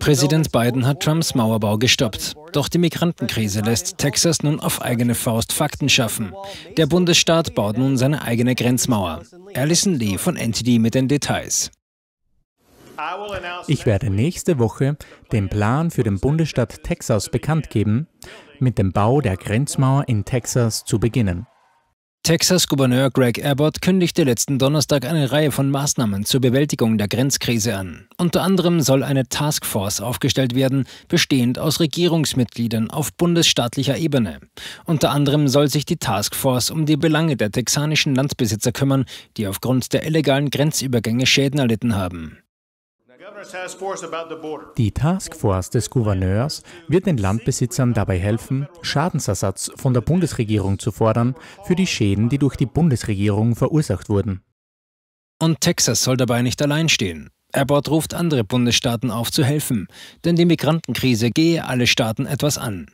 Präsident Biden hat Trumps Mauerbau gestoppt. Doch die Migrantenkrise lässt Texas nun auf eigene Faust Fakten schaffen. Der Bundesstaat baut nun seine eigene Grenzmauer. Alison Lee von NTD mit den Details. Ich werde nächste Woche den Plan für den Bundesstaat Texas bekannt geben, mit dem Bau der Grenzmauer in Texas zu beginnen. Texas-Gouverneur Greg Abbott kündigte letzten Donnerstag eine Reihe von Maßnahmen zur Bewältigung der Grenzkrise an. Unter anderem soll eine Taskforce aufgestellt werden, bestehend aus Regierungsmitgliedern auf bundesstaatlicher Ebene. Unter anderem soll sich die Taskforce um die Belange der texanischen Landbesitzer kümmern, die aufgrund der illegalen Grenzübergänge Schäden erlitten haben. Die Taskforce des Gouverneurs wird den Landbesitzern dabei helfen, Schadensersatz von der Bundesregierung zu fordern für die Schäden, die durch die Bundesregierung verursacht wurden. Und Texas soll dabei nicht allein stehen. Abbott ruft andere Bundesstaaten auf zu helfen, denn die Migrantenkrise gehe alle Staaten etwas an.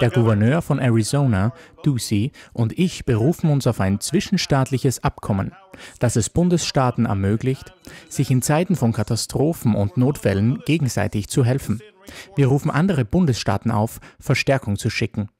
Der Gouverneur von Arizona, Ducey, und ich berufen uns auf ein zwischenstaatliches Abkommen, das es Bundesstaaten ermöglicht, sich in Zeiten von Katastrophen und Notfällen gegenseitig zu helfen. Wir rufen andere Bundesstaaten auf, Verstärkung zu schicken.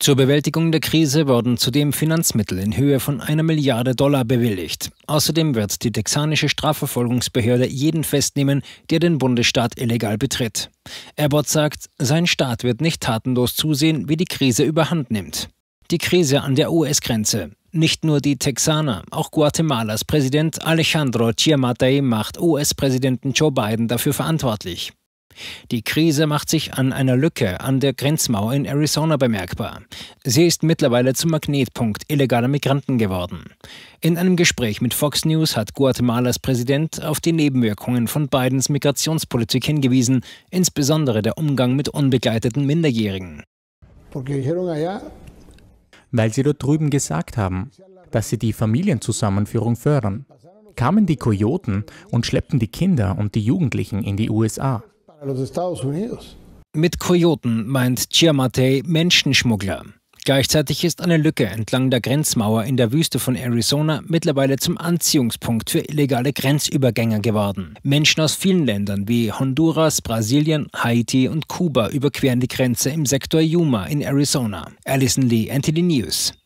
Zur Bewältigung der Krise wurden zudem Finanzmittel in Höhe von einer Milliarde Dollar bewilligt. Außerdem wird die texanische Strafverfolgungsbehörde jeden festnehmen, der den Bundesstaat illegal betritt. Abbott sagt, sein Staat wird nicht tatenlos zusehen, wie die Krise überhand nimmt. Die Krise an der US-Grenze. Nicht nur die Texaner, auch Guatemalas Präsident Alejandro Chiamatei macht US-Präsidenten Joe Biden dafür verantwortlich. Die Krise macht sich an einer Lücke an der Grenzmauer in Arizona bemerkbar. Sie ist mittlerweile zum Magnetpunkt illegaler Migranten geworden. In einem Gespräch mit Fox News hat Guatemalas Präsident auf die Nebenwirkungen von Bidens Migrationspolitik hingewiesen, insbesondere der Umgang mit unbegleiteten Minderjährigen. Weil sie dort drüben gesagt haben, dass sie die Familienzusammenführung fördern, kamen die Kojoten und schleppten die Kinder und die Jugendlichen in die USA. Mit Kojoten meint Chiamate Menschenschmuggler. Gleichzeitig ist eine Lücke entlang der Grenzmauer in der Wüste von Arizona mittlerweile zum Anziehungspunkt für illegale Grenzübergänger geworden. Menschen aus vielen Ländern wie Honduras, Brasilien, Haiti und Kuba überqueren die Grenze im Sektor Yuma in Arizona. Allison Lee, NTD News.